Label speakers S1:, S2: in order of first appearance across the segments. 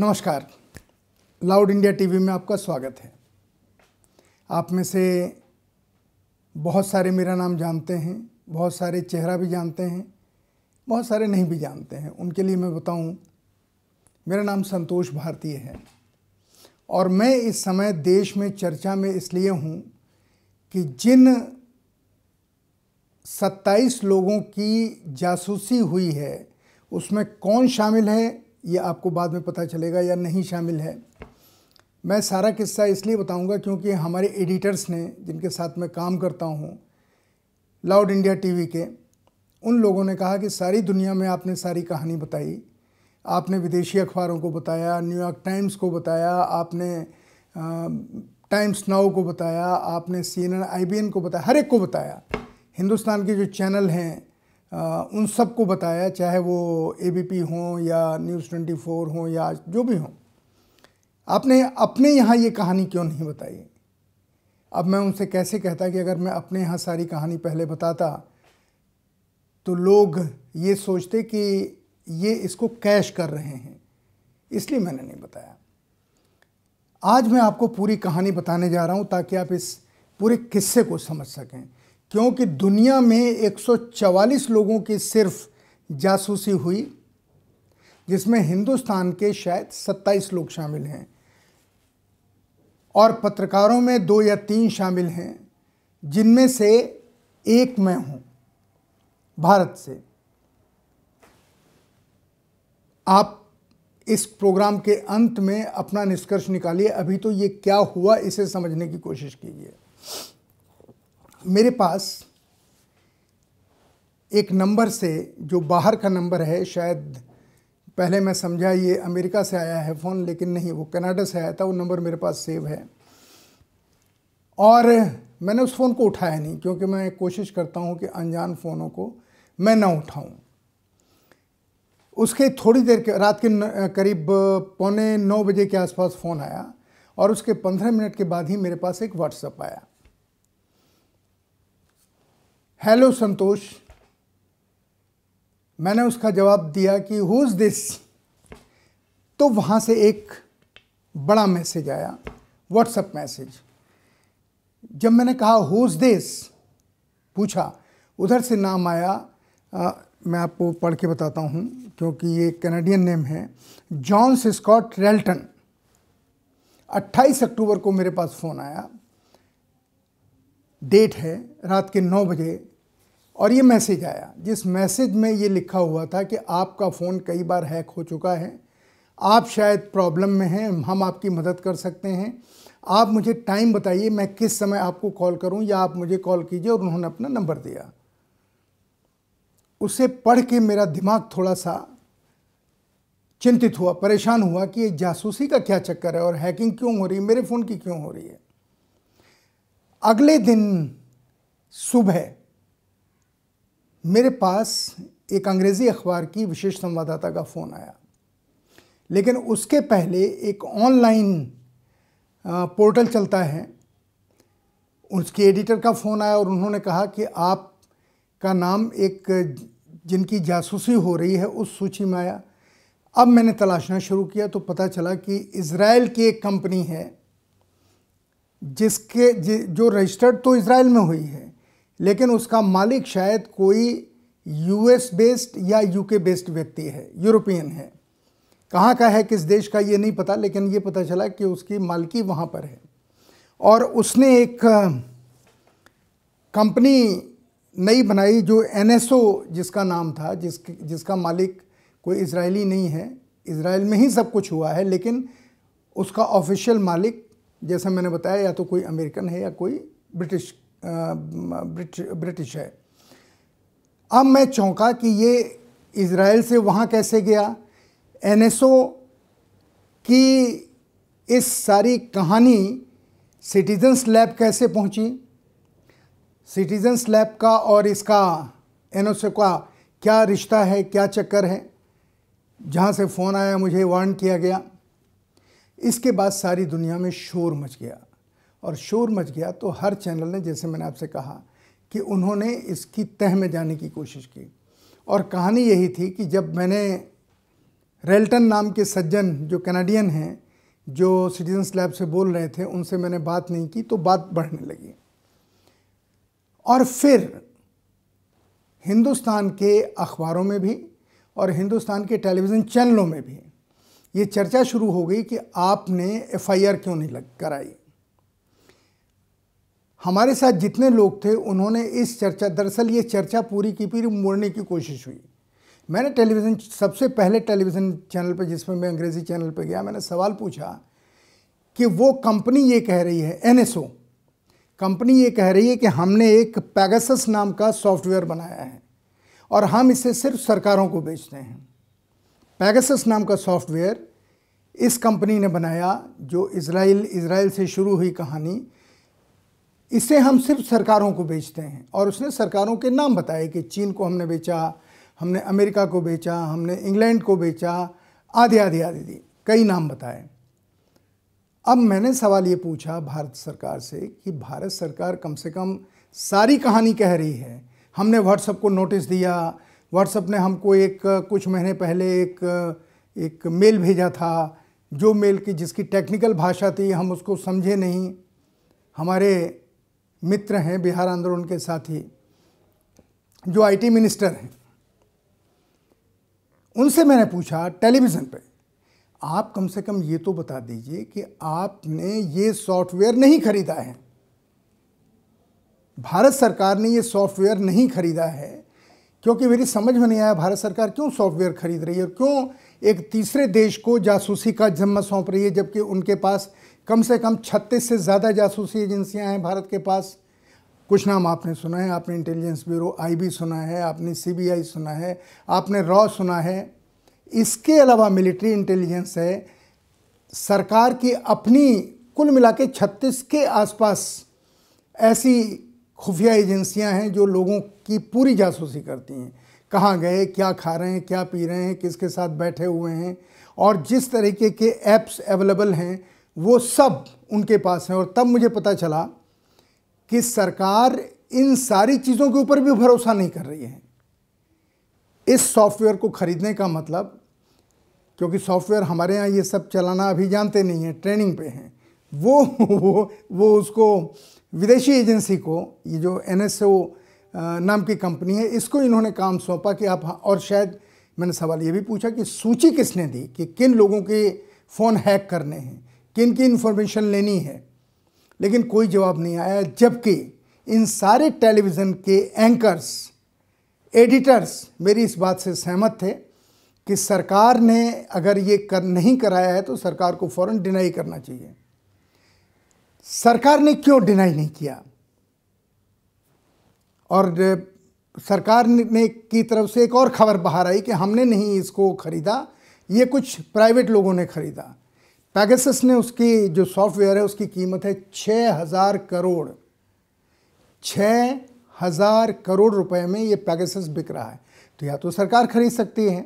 S1: नमस्कार loud India TV में आपका स्वागत है आप में से बहुत सारे मेरा नाम जानते हैं बहुत सारे चेहरा भी जानते हैं बहुत सारे नहीं भी जानते हैं उनके लिए मैं बताऊं मेरा नाम संतोष भारतीय है और मैं इस समय देश में चर्चा में इसलिए हूं कि जिन 27 लोगों की जासूसी हुई है उसमें कौन शामिल है ये आपको बाद में पता चलेगा या नहीं शामिल है मैं सारा किस्सा इसलिए बताऊंगा क्योंकि हमारे एडिटर्स ने जिनके साथ मैं काम करता हूँ लाउड इंडिया टीवी के उन लोगों ने कहा कि सारी दुनिया में आपने सारी कहानी बताई आपने विदेशी अखबारों को बताया न्यूयॉर्क टाइम्स को बताया आपने टाइम्स नाउ को बताया आपने सी एन को बताया हर एक को बताया हिंदुस्तान के जो चैनल हैं उन सबको बताया चाहे वो ए बी पी हों या न्यूज़ ट्वेंटी फोर हों या जो भी हों आपने अपने यहाँ ये कहानी क्यों नहीं बताई अब मैं उनसे कैसे कहता कि अगर मैं अपने यहाँ सारी कहानी पहले बताता तो लोग ये सोचते कि ये इसको कैश कर रहे हैं इसलिए मैंने नहीं बताया आज मैं आपको पूरी कहानी बताने जा रहा हूँ ताकि आप इस पूरे किस्से को समझ सकें क्योंकि दुनिया में 144 लोगों की सिर्फ जासूसी हुई जिसमें हिंदुस्तान के शायद 27 लोग शामिल हैं और पत्रकारों में दो या तीन शामिल हैं जिनमें से एक मैं हूं भारत से आप इस प्रोग्राम के अंत में अपना निष्कर्ष निकालिए अभी तो ये क्या हुआ इसे समझने की कोशिश कीजिए मेरे पास एक नंबर से जो बाहर का नंबर है शायद पहले मैं समझा ये अमेरिका से आया है फ़ोन लेकिन नहीं वो कनाडा से आया था वो नंबर मेरे पास सेव है और मैंने उस फ़ोन को उठाया नहीं क्योंकि मैं कोशिश करता हूँ कि अनजान फ़ोनों को मैं ना उठाऊँ उसके थोड़ी देर के रात के करीब पौने नौ बजे के आसपास फ़ोन आया और उसके पंद्रह मिनट के बाद ही मेरे पास एक व्हाट्सअप आया हेलो संतोष मैंने उसका जवाब दिया कि हु इज़ दिस तो वहाँ से एक बड़ा मैसेज आया व्हाट्सएप मैसेज जब मैंने कहा हु इज़ दिस पूछा उधर से नाम आया आ, मैं आपको पढ़ के बताता हूँ क्योंकि ये कैनेडियन नेम है जॉन्स स्कॉट रेल्टन 28 अक्टूबर को मेरे पास फ़ोन आया डेट है रात के नौ बजे और ये मैसेज आया जिस मैसेज में ये लिखा हुआ था कि आपका फ़ोन कई बार हैक हो चुका है आप शायद प्रॉब्लम में हैं हम आपकी मदद कर सकते हैं आप मुझे टाइम बताइए मैं किस समय आपको कॉल करूं या आप मुझे कॉल कीजिए और उन्होंने अपना नंबर दिया उसे पढ़ के मेरा दिमाग थोड़ा सा चिंतित हुआ परेशान हुआ कि ये जासूसी का क्या चक्कर है और हैकिंग क्यों हो रही है मेरे फ़ोन की क्यों हो रही है अगले दिन सुबह मेरे पास एक अंग्रेज़ी अखबार की विशेष संवाददाता का फ़ोन आया लेकिन उसके पहले एक ऑनलाइन पोर्टल चलता है उसके एडिटर का फ़ोन आया और उन्होंने कहा कि आप का नाम एक जिनकी जासूसी हो रही है उस सूची में आया अब मैंने तलाशना शुरू किया तो पता चला कि इसराइल की एक कंपनी है जिसके जो रजिस्टर्ड तो इसराइल में हुई है लेकिन उसका मालिक शायद कोई यूएस बेस्ड या यूके बेस्ड व्यक्ति है यूरोपियन है कहाँ का है किस देश का ये नहीं पता लेकिन ये पता चला कि उसकी मालकी वहाँ पर है और उसने एक कंपनी नई बनाई जो एनएसओ जिसका नाम था जिस जिसका मालिक कोई इसराइली नहीं है इसराइल में ही सब कुछ हुआ है लेकिन उसका ऑफिशियल मालिक जैसा मैंने बताया या तो कोई अमेरिकन है या कोई ब्रिटिश ब्रिटिश है अब मैं चौंका कि ये इसराइल से वहाँ कैसे गया एनएसओ की इस सारी कहानी सिटीजन्स लैब कैसे पहुँची सिटीजन्स लैब का और इसका एनएसओ का क्या रिश्ता है क्या चक्कर है जहाँ से फ़ोन आया मुझे वार्न किया गया इसके बाद सारी दुनिया में शोर मच गया और शोर मच गया तो हर चैनल ने जैसे मैंने आपसे कहा कि उन्होंने इसकी तह में जाने की कोशिश की और कहानी यही थी कि जब मैंने रेल्टन नाम के सज्जन जो कनाडियन हैं जो सिटीजन्स लैब से बोल रहे थे उनसे मैंने बात नहीं की तो बात बढ़ने लगी और फिर हिंदुस्तान के अखबारों में भी और हिंदुस्तान के टेलीविज़न चैनलों में भी ये चर्चा शुरू हो गई कि आपने एफआईआर क्यों नहीं लग कराई हमारे साथ जितने लोग थे उन्होंने इस चर्चा दरअसल ये चर्चा पूरी की पूरी मोड़ने की कोशिश हुई मैंने टेलीविज़न सबसे पहले टेलीविज़न चैनल पर जिसमें मैं अंग्रेज़ी चैनल पर गया मैंने सवाल पूछा कि वो कंपनी ये कह रही है एन कंपनी ये कह रही है कि हमने एक पैगासस नाम का सॉफ्टवेयर बनाया है और हम इसे सिर्फ सरकारों को बेचते हैं पैगसस नाम का सॉफ्टवेयर इस कंपनी ने बनाया जो इसराइल इसराइल से शुरू हुई कहानी इसे हम सिर्फ सरकारों को बेचते हैं और उसने सरकारों के नाम बताए कि चीन को हमने बेचा हमने अमेरिका को बेचा हमने इंग्लैंड को बेचा आदि आदि आदि कई नाम बताए अब मैंने सवाल ये पूछा भारत सरकार से कि भारत सरकार कम से कम सारी कहानी कह रही है हमने व्हाट्सएप को नोटिस दिया व्हाट्सएप ने हमको एक कुछ महीने पहले एक एक मेल भेजा था जो मेल की जिसकी टेक्निकल भाषा थी हम उसको समझे नहीं हमारे मित्र हैं बिहार आंदोलन के साथ ही जो आईटी मिनिस्टर हैं उनसे मैंने पूछा टेलीविज़न पे आप कम से कम ये तो बता दीजिए कि आपने ये सॉफ्टवेयर नहीं खरीदा है भारत सरकार ने ये सॉफ्टवेयर नहीं खरीदा है क्योंकि मेरी समझ में नहीं आया भारत सरकार क्यों सॉफ्टवेयर खरीद रही है और क्यों एक तीसरे देश को जासूसी का जिम्मा सौंप रही है जबकि उनके पास कम से कम 36 से ज़्यादा जासूसी एजेंसियां हैं भारत के पास कुछ नाम आपने सुना है आपने इंटेलिजेंस ब्यूरो आईबी सुना है आपने सीबीआई सुना है आपने रॉ सुना है इसके अलावा मिलिट्री इंटेलिजेंस है सरकार की अपनी कुल मिला के छत्तीस के आसपास ऐसी खुफिया एजेंसियां हैं जो लोगों की पूरी जासूसी करती हैं कहाँ गए क्या खा रहे हैं क्या पी रहे हैं किसके साथ बैठे हुए हैं और जिस तरीके के ऐप्स अवेलेबल हैं वो सब उनके पास हैं और तब मुझे पता चला कि सरकार इन सारी चीज़ों के ऊपर भी भरोसा नहीं कर रही है इस सॉफ्टवेयर को ख़रीदने का मतलब क्योंकि सॉफ्टवेयर हमारे यहाँ ये सब चलाना अभी जानते नहीं हैं ट्रेनिंग पे हैं वो वो वो उसको विदेशी एजेंसी को ये जो एन नाम की कंपनी है इसको इन्होंने काम सौंपा कि आप और शायद मैंने सवाल ये भी पूछा कि सूची किसने दी कि किन लोगों के फ़ोन हैक करने हैं किन की इन्फॉर्मेशन लेनी है लेकिन कोई जवाब नहीं आया जबकि इन सारे टेलीविज़न के एंकर्स एडिटर्स मेरी इस बात से सहमत थे कि सरकार ने अगर ये कर नहीं कराया है तो सरकार को फौरन डिनाई करना चाहिए सरकार ने क्यों डिनाई नहीं किया और सरकार ने की तरफ से एक और खबर बाहर आई कि हमने नहीं इसको ख़रीदा ये कुछ प्राइवेट लोगों ने ख़रीदा पैगसस ने उसकी जो सॉफ्टवेयर है उसकी कीमत है छः हज़ार करोड़ छः हज़ार करोड़ रुपए में ये पैगसस बिक रहा है तो या तो सरकार खरीद सकती है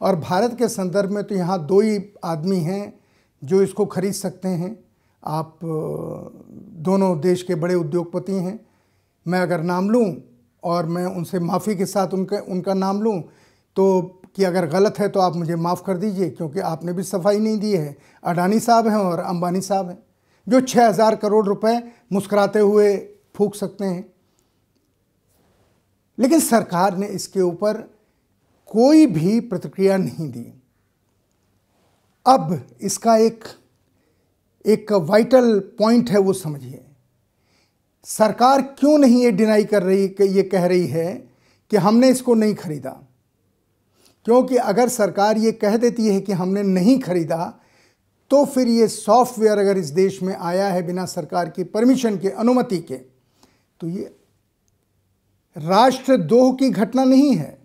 S1: और भारत के संदर्भ में तो यहाँ दो ही आदमी हैं जो इसको खरीद सकते हैं आप दोनों देश के बड़े उद्योगपति हैं मैं अगर नाम लूँ और मैं उनसे माफ़ी के साथ उनके उनका नाम लूँ तो कि अगर गलत है तो आप मुझे माफ़ कर दीजिए क्योंकि आपने भी सफाई नहीं दी है अडानी साहब हैं और अंबानी साहब हैं जो 6000 करोड़ रुपए मुस्कुराते हुए फूक सकते हैं लेकिन सरकार ने इसके ऊपर कोई भी प्रतिक्रिया नहीं दी अब इसका एक एक वाइटल पॉइंट है वो समझिए सरकार क्यों नहीं ये डिनाई कर रही कि ये कह रही है कि हमने इसको नहीं खरीदा क्योंकि अगर सरकार ये कह देती है कि हमने नहीं खरीदा तो फिर ये सॉफ्टवेयर अगर इस देश में आया है बिना सरकार की परमिशन के अनुमति के तो ये राष्ट्र दोह की घटना नहीं है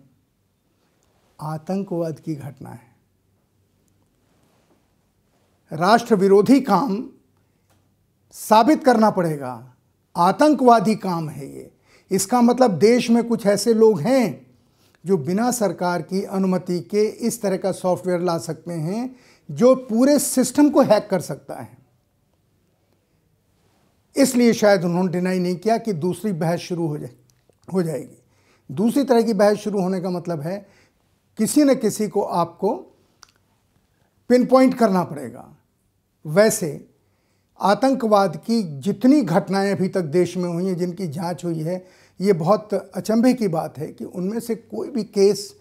S1: आतंकवाद की घटना है राष्ट्र विरोधी काम साबित करना पड़ेगा आतंकवादी काम है ये इसका मतलब देश में कुछ ऐसे लोग हैं जो बिना सरकार की अनुमति के इस तरह का सॉफ्टवेयर ला सकते हैं जो पूरे सिस्टम को हैक कर सकता है इसलिए शायद उन्होंने डिनाई नहीं किया कि दूसरी बहस शुरू हो जाए हो जाएगी दूसरी तरह की बहस शुरू होने का मतलब है किसी न किसी को आपको पिन पॉइंट करना पड़ेगा वैसे आतंकवाद की जितनी घटनाएं अभी तक देश में हुई हैं जिनकी जांच हुई है ये बहुत अचंभे की बात है कि उनमें से कोई भी केस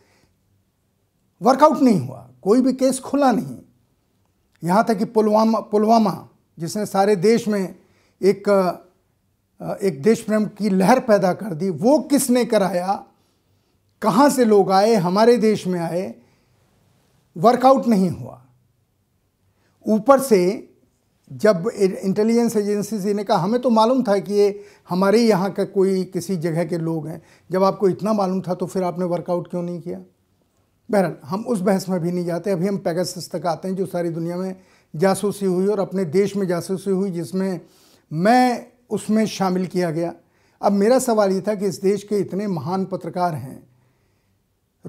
S1: वर्कआउट नहीं हुआ कोई भी केस खुला नहीं यहाँ तक कि पुलवामा पुलवामा जिसने सारे देश में एक एक देश प्रेम की लहर पैदा कर दी वो किसने कराया कहाँ से लोग आए हमारे देश में आए वर्कआउट नहीं हुआ ऊपर से जब इंटेलिजेंस एजेंसी ने कहा हमें तो मालूम था कि ये हमारे यहाँ का कोई किसी जगह के लोग हैं जब आपको इतना मालूम था तो फिर आपने वर्कआउट क्यों नहीं किया बहरहाल हम उस बहस में भी नहीं जाते अभी हम पैगस तक आते हैं जो सारी दुनिया में जासूसी हुई और अपने देश में जासूसी हुई जिसमें मैं उसमें शामिल किया गया अब मेरा सवाल ये था कि इस देश के इतने महान पत्रकार हैं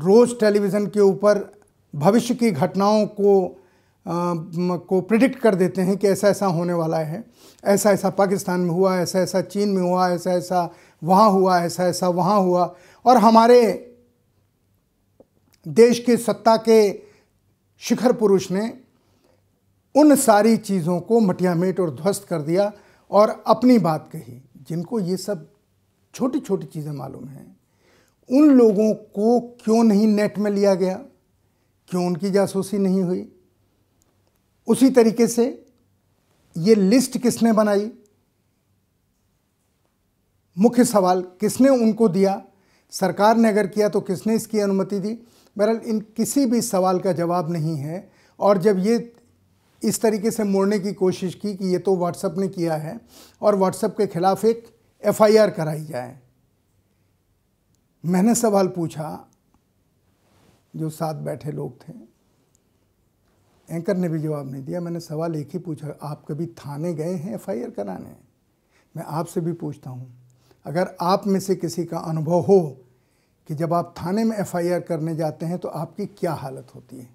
S1: रोज़ टेलीविज़न के ऊपर भविष्य की घटनाओं को को प्रिडिक्ट कर देते हैं कि ऐसा ऐसा होने वाला है ऐसा ऐसा पाकिस्तान में हुआ ऐसा ऐसा चीन में हुआ ऐसा ऐसा वहाँ हुआ ऐसा ऐसा वहाँ हुआ और हमारे देश के सत्ता के शिखर पुरुष ने उन सारी चीज़ों को मटियामेट और ध्वस्त कर दिया और अपनी बात कही जिनको ये सब छोटी छोटी चीज़ें मालूम हैं उन लोगों को क्यों नहीं नेट में लिया गया क्यों उनकी जासूसी नहीं हुई उसी तरीके से ये लिस्ट किसने बनाई मुख्य सवाल किसने उनको दिया सरकार ने अगर किया तो किसने इसकी अनुमति दी बहरहाल इन किसी भी सवाल का जवाब नहीं है और जब ये इस तरीके से मोड़ने की कोशिश की कि ये तो व्हाट्सएप ने किया है और व्हाट्सएप के खिलाफ एक एफआईआर कराई जाए मैंने सवाल पूछा जो साथ बैठे लोग थे एंकर ने भी जवाब नहीं दिया मैंने सवाल एक ही पूछा आप कभी थाने गए हैं एफ कराने मैं आपसे भी पूछता हूँ अगर आप में से किसी का अनुभव हो कि जब आप थाने में एफ करने जाते हैं तो आपकी क्या हालत होती है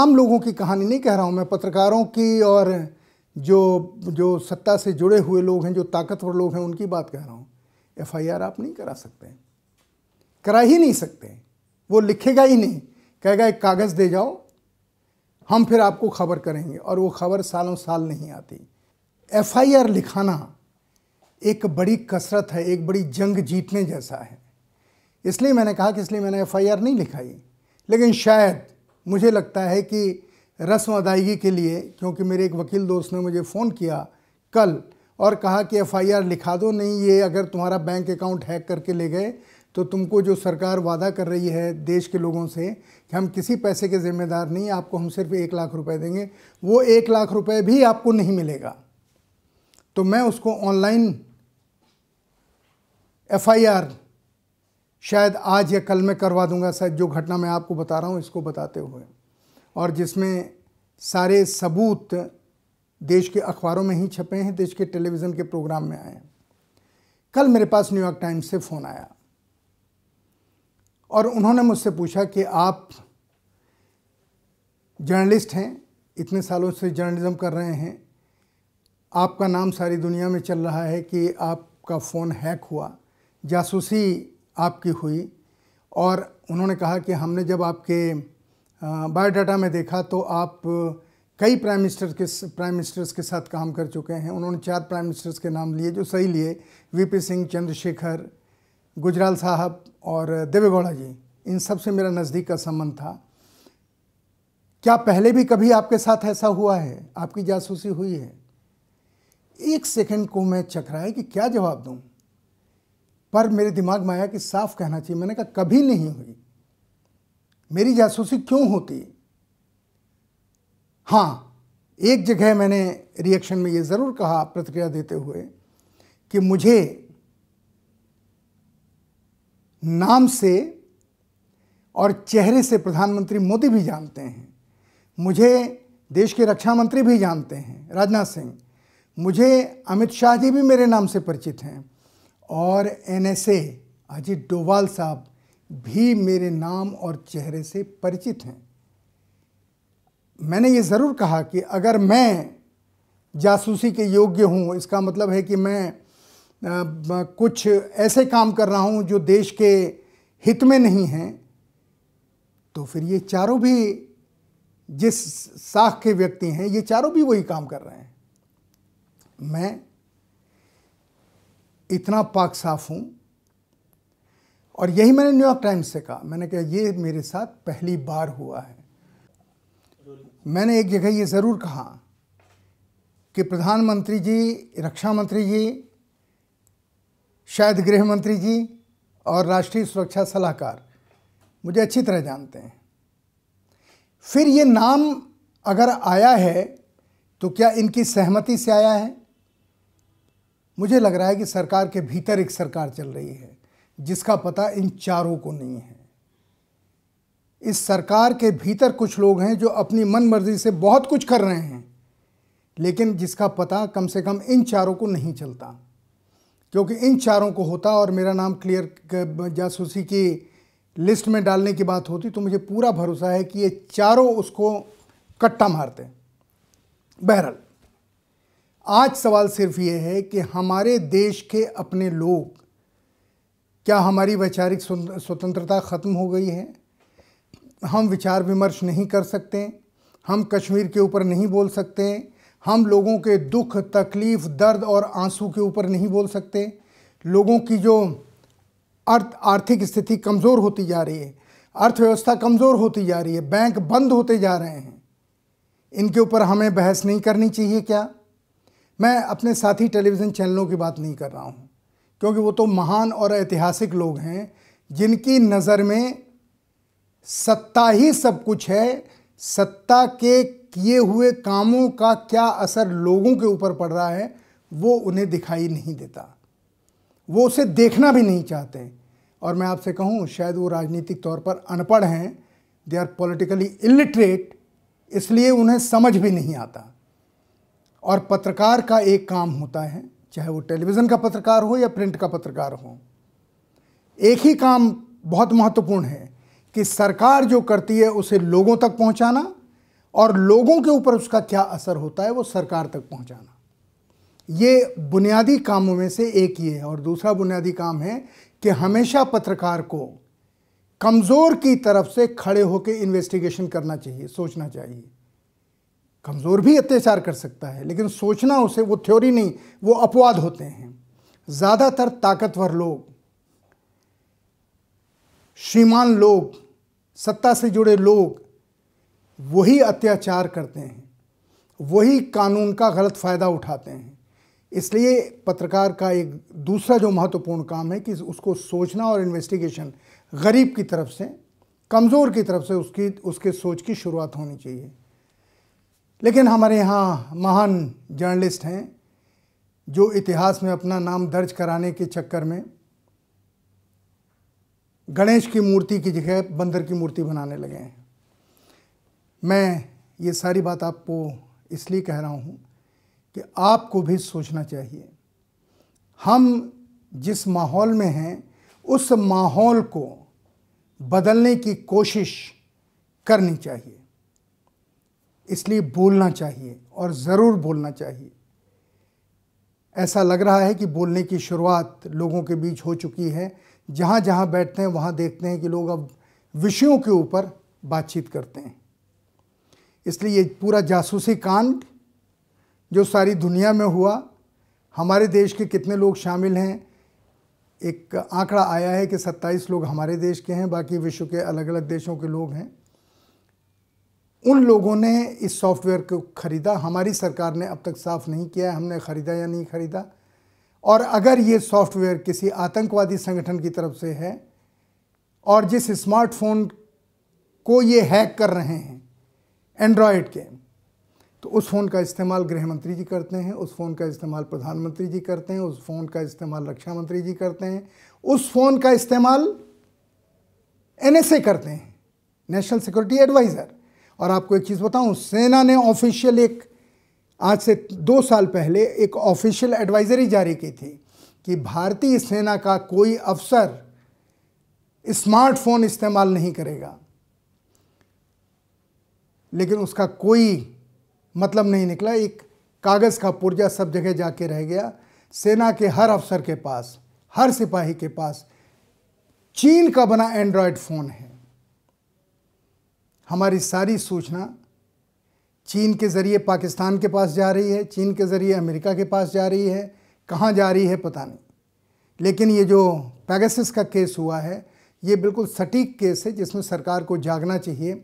S1: आम लोगों की कहानी नहीं कह रहा हूँ मैं पत्रकारों की और जो जो सत्ता से जुड़े हुए लोग हैं जो ताकतवर लोग हैं उनकी बात कह रहा हूँ एफ आप नहीं करा सकते करा ही नहीं सकते वो लिखेगा ही नहीं कहेगा एक कागज़ दे जाओ हम फिर आपको खबर करेंगे और वो खबर सालों साल नहीं आती एफआईआर लिखाना एक बड़ी कसरत है एक बड़ी जंग जीतने जैसा है इसलिए मैंने कहा कि इसलिए मैंने एफआईआर नहीं लिखाई लेकिन शायद मुझे लगता है कि रस्म अदायगी के लिए क्योंकि मेरे एक वकील दोस्त ने मुझे फ़ोन किया कल और कहा कि एफआईआर लिखा दो नहीं ये अगर तुम्हारा बैंक अकाउंट हैक करके ले गए तो तुमको जो सरकार वादा कर रही है देश के लोगों से कि हम किसी पैसे के ज़िम्मेदार नहीं आपको हम सिर्फ एक लाख रुपए देंगे वो एक लाख रुपए भी आपको नहीं मिलेगा तो मैं उसको ऑनलाइन एफआईआर शायद आज या कल मैं करवा दूंगा शायद जो घटना मैं आपको बता रहा हूँ इसको बताते हुए और जिसमें सारे सबूत देश के अखबारों में ही छपे हैं देश के टेलीविज़न के प्रोग्राम में आए हैं कल मेरे पास न्यूयॉर्क टाइम्स से फ़ोन आया और उन्होंने मुझसे पूछा कि आप जर्नलिस्ट हैं इतने सालों से जर्नलिज़म कर रहे हैं आपका नाम सारी दुनिया में चल रहा है कि आपका फ़ोन हैक हुआ जासूसी आपकी हुई और उन्होंने कहा कि हमने जब आपके बायोडाटा में देखा तो आप कई प्राइम मिनिस्टर के प्राइम मिनिस्टर्स के साथ काम कर चुके हैं उन्होंने चार प्राइम मिनिस्टर्स के नाम लिए जो सही लिए वीपी सिंह चंद्रशेखर गुजराल साहब और देवेगौड़ा जी इन सब से मेरा नज़दीक का संबंध था क्या पहले भी कभी आपके साथ ऐसा हुआ है आपकी जासूसी हुई है एक सेकंड को मैं चकराया कि क्या जवाब दूं पर मेरे दिमाग में आया कि साफ कहना चाहिए मैंने कहा कभी नहीं हुई मेरी जासूसी क्यों होती हाँ एक जगह मैंने रिएक्शन में ये ज़रूर कहा प्रतिक्रिया देते हुए कि मुझे नाम से और चेहरे से प्रधानमंत्री मोदी भी जानते हैं मुझे देश के रक्षा मंत्री भी जानते हैं राजनाथ सिंह मुझे अमित शाह जी भी मेरे नाम से परिचित हैं और एनएसए अजीत डोवाल साहब भी मेरे नाम और चेहरे से परिचित हैं मैंने ये ज़रूर कहा कि अगर मैं जासूसी के योग्य हूँ इसका मतलब है कि मैं कुछ ऐसे काम कर रहा हूँ जो देश के हित में नहीं हैं तो फिर ये चारों भी जिस साख के व्यक्ति हैं ये चारों भी वही काम कर रहे हैं मैं इतना पाक साफ हूँ और यही मैंने न्यूयॉर्क टाइम्स से कहा मैंने कहा ये मेरे साथ पहली बार हुआ है मैंने एक जगह ये ज़रूर कहा कि प्रधानमंत्री जी रक्षा मंत्री जी शायद गृह मंत्री जी और राष्ट्रीय सुरक्षा सलाहकार मुझे अच्छी तरह जानते हैं फिर ये नाम अगर आया है तो क्या इनकी सहमति से आया है मुझे लग रहा है कि सरकार के भीतर एक सरकार चल रही है जिसका पता इन चारों को नहीं है इस सरकार के भीतर कुछ लोग हैं जो अपनी मन मर्जी से बहुत कुछ कर रहे हैं लेकिन जिसका पता कम से कम इन चारों को नहीं चलता क्योंकि इन चारों को होता और मेरा नाम क्लियर जासूसी की लिस्ट में डालने की बात होती तो मुझे पूरा भरोसा है कि ये चारों उसको कट्टा मारते बहरहाल आज सवाल सिर्फ ये है कि हमारे देश के अपने लोग क्या हमारी वैचारिक स्वतंत्रता ख़त्म हो गई है हम विचार विमर्श नहीं कर सकते हम कश्मीर के ऊपर नहीं बोल सकते हम लोगों के दुख तकलीफ़ दर्द और आंसू के ऊपर नहीं बोल सकते लोगों की जो अर्थ आर्थिक स्थिति कमज़ोर होती जा रही है अर्थव्यवस्था कमज़ोर होती जा रही है बैंक बंद होते जा रहे हैं इनके ऊपर हमें बहस नहीं करनी चाहिए क्या मैं अपने साथी टेलीविज़न चैनलों की बात नहीं कर रहा हूँ क्योंकि वो तो महान और ऐतिहासिक लोग हैं जिनकी नज़र में सत्ता ही सब कुछ है सत्ता के किए हुए कामों का क्या असर लोगों के ऊपर पड़ रहा है वो उन्हें दिखाई नहीं देता वो उसे देखना भी नहीं चाहते और मैं आपसे कहूँ शायद वो राजनीतिक तौर पर अनपढ़ हैं दे आर पॉलिटिकली इलिटरेट इसलिए उन्हें समझ भी नहीं आता और पत्रकार का एक काम होता है चाहे वो टेलीविज़न का पत्रकार हो या प्रिंट का पत्रकार हो एक ही काम बहुत महत्वपूर्ण है कि सरकार जो करती है उसे लोगों तक पहुंचाना और लोगों के ऊपर उसका क्या असर होता है वो सरकार तक पहुंचाना ये बुनियादी कामों में से एक ही है और दूसरा बुनियादी काम है कि हमेशा पत्रकार को कमज़ोर की तरफ से खड़े होकर इन्वेस्टिगेशन करना चाहिए सोचना चाहिए कमज़ोर भी अत्याचार कर सकता है लेकिन सोचना उसे वो थ्योरी नहीं वो अपवाद होते हैं ज़्यादातर ताकतवर लोग श्रीमान लोग सत्ता से जुड़े लोग वही अत्याचार करते हैं वही कानून का गलत फ़ायदा उठाते हैं इसलिए पत्रकार का एक दूसरा जो महत्वपूर्ण काम है कि उसको सोचना और इन्वेस्टिगेशन गरीब की तरफ से कमज़ोर की तरफ से उसकी उसके सोच की शुरुआत होनी चाहिए लेकिन हमारे यहाँ महान जर्नलिस्ट हैं जो इतिहास में अपना नाम दर्ज कराने के चक्कर में गणेश की मूर्ति की जगह बंदर की मूर्ति बनाने लगे हैं मैं ये सारी बात आपको इसलिए कह रहा हूँ कि आपको भी सोचना चाहिए हम जिस माहौल में हैं उस माहौल को बदलने की कोशिश करनी चाहिए इसलिए बोलना चाहिए और ज़रूर बोलना चाहिए ऐसा लग रहा है कि बोलने की शुरुआत लोगों के बीच हो चुकी है जहाँ जहाँ बैठते हैं वहाँ देखते हैं कि लोग अब विषयों के ऊपर बातचीत करते हैं इसलिए ये पूरा जासूसी कांड जो सारी दुनिया में हुआ हमारे देश के कितने लोग शामिल हैं एक आंकड़ा आया है कि 27 लोग हमारे देश के हैं बाकी विश्व के अलग अलग देशों के लोग हैं उन लोगों ने इस सॉफ्टवेयर को ख़रीदा हमारी सरकार ने अब तक साफ़ नहीं किया है हमने ख़रीदा या नहीं ख़रीदा और अगर ये सॉफ्टवेयर किसी आतंकवादी संगठन की तरफ से है और जिस स्मार्टफोन को ये हैक कर रहे हैं एंड्रॉयड के तो उस फ़ोन का इस्तेमाल गृह मंत्री जी करते हैं उस फ़ोन का इस्तेमाल प्रधानमंत्री जी करते हैं उस फ़ोन का इस्तेमाल रक्षा मंत्री जी करते हैं उस फ़ोन का इस्तेमाल एनएसए करते हैं नेशनल सिक्योरिटी एडवाइज़र और आपको एक चीज़ बताऊं सेना ने ऑफिशियल एक आज से दो साल पहले एक ऑफिशियल एडवाइजरी जारी की थी कि भारतीय सेना का कोई अफसर स्मार्टफोन इस्तेमाल नहीं करेगा लेकिन उसका कोई मतलब नहीं निकला एक कागज़ का पुर्जा सब जगह जाके रह गया सेना के हर अफसर के पास हर सिपाही के पास चीन का बना एंड्रॉयड फ़ोन है हमारी सारी सूचना चीन के ज़रिए पाकिस्तान के पास जा रही है चीन के ज़रिए अमेरिका के पास जा रही है कहाँ जा रही है पता नहीं लेकिन ये जो पैगसिस का केस हुआ है ये बिल्कुल सटीक केस है जिसमें सरकार को जागना चाहिए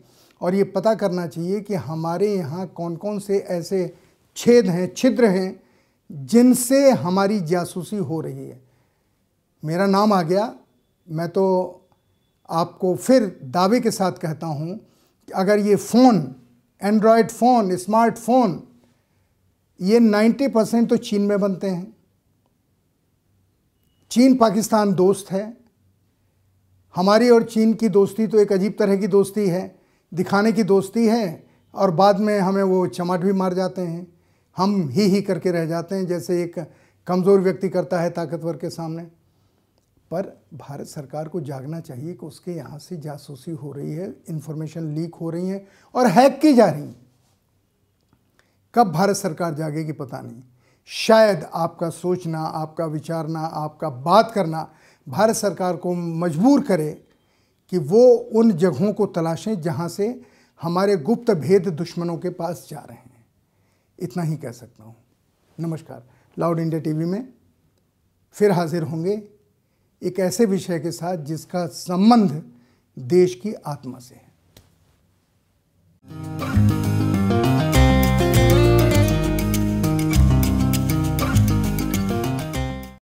S1: और ये पता करना चाहिए कि हमारे यहाँ कौन कौन से ऐसे छेद हैं छिद्र हैं जिनसे हमारी जासूसी हो रही है मेरा नाम आ गया मैं तो आपको फिर दावे के साथ कहता हूँ कि अगर ये फ़ोन एंड्रॉयड फ़ोन स्मार्टफोन ये 90 परसेंट तो चीन में बनते हैं चीन पाकिस्तान दोस्त है हमारी और चीन की दोस्ती तो एक अजीब तरह की दोस्ती है दिखाने की दोस्ती है और बाद में हमें वो चमाट भी मार जाते हैं हम ही ही करके रह जाते हैं जैसे एक कमज़ोर व्यक्ति करता है ताकतवर के सामने पर भारत सरकार को जागना चाहिए कि उसके यहाँ से जासूसी हो रही है इन्फॉर्मेशन लीक हो रही है और हैक की जा रही कब भारत सरकार जागेगी पता नहीं शायद आपका सोचना आपका विचारना आपका बात करना भारत सरकार को मजबूर करे कि वो उन जगहों को तलाशें जहाँ से हमारे गुप्त भेद दुश्मनों के पास जा रहे हैं इतना ही कह सकता हूँ नमस्कार लाउड इंडिया टीवी में फिर हाजिर होंगे एक ऐसे विषय के साथ जिसका संबंध देश की आत्मा से है